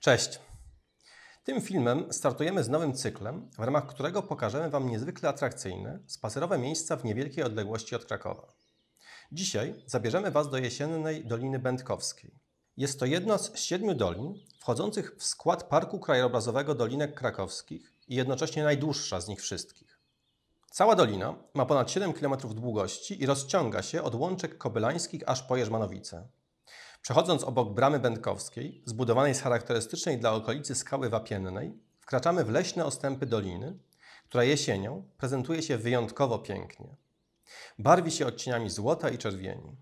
Cześć! Tym filmem startujemy z nowym cyklem, w ramach którego pokażemy Wam niezwykle atrakcyjne, spacerowe miejsca w niewielkiej odległości od Krakowa. Dzisiaj zabierzemy Was do jesiennej Doliny Będkowskiej. Jest to jedna z siedmiu dolin wchodzących w skład Parku Krajobrazowego Dolinek Krakowskich i jednocześnie najdłuższa z nich wszystkich. Cała dolina ma ponad 7 km długości i rozciąga się od łączek kobylańskich aż po Jerzmanowice. Przechodząc obok bramy będkowskiej, zbudowanej z charakterystycznej dla okolicy skały wapiennej, wkraczamy w leśne ostępy doliny, która jesienią prezentuje się wyjątkowo pięknie. Barwi się odcieniami złota i czerwieni.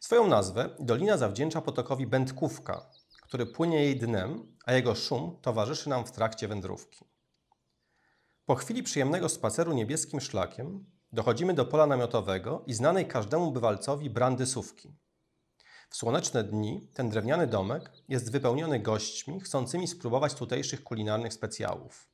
Swoją nazwę dolina zawdzięcza potokowi Będkówka, który płynie jej dnem, a jego szum towarzyszy nam w trakcie wędrówki. Po chwili przyjemnego spaceru niebieskim szlakiem dochodzimy do pola namiotowego i znanej każdemu bywalcowi brandysówki – w słoneczne dni ten drewniany domek jest wypełniony gośćmi chcącymi spróbować tutejszych kulinarnych specjałów.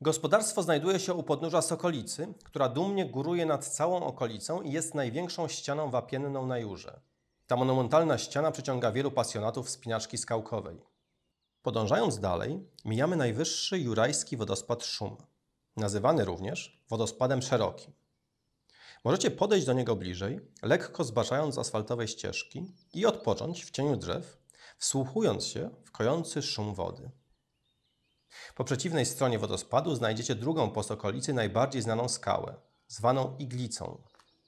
Gospodarstwo znajduje się u podnóża Sokolicy, która dumnie góruje nad całą okolicą i jest największą ścianą wapienną na Jurze. Ta monumentalna ściana przyciąga wielu pasjonatów wspinaczki skałkowej. Podążając dalej, mijamy najwyższy jurajski wodospad Szum, nazywany również wodospadem szerokim. Możecie podejść do niego bliżej, lekko zbaczając z asfaltowej ścieżki i odpocząć w cieniu drzew, wsłuchując się w kojący szum wody. Po przeciwnej stronie wodospadu znajdziecie drugą po okolicy najbardziej znaną skałę, zwaną Iglicą.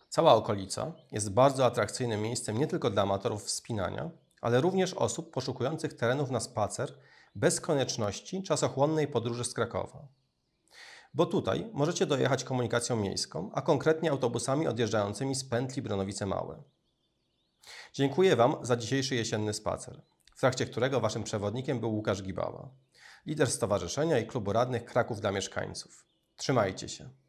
Cała okolica jest bardzo atrakcyjnym miejscem nie tylko dla amatorów wspinania, ale również osób poszukujących terenów na spacer bez konieczności czasochłonnej podróży z Krakowa. Bo tutaj możecie dojechać komunikacją miejską, a konkretnie autobusami odjeżdżającymi z pętli Bronowice Małe. Dziękuję Wam za dzisiejszy jesienny spacer, w trakcie którego Waszym przewodnikiem był Łukasz Gibała, lider Stowarzyszenia i Klubu Radnych Kraków dla Mieszkańców. Trzymajcie się.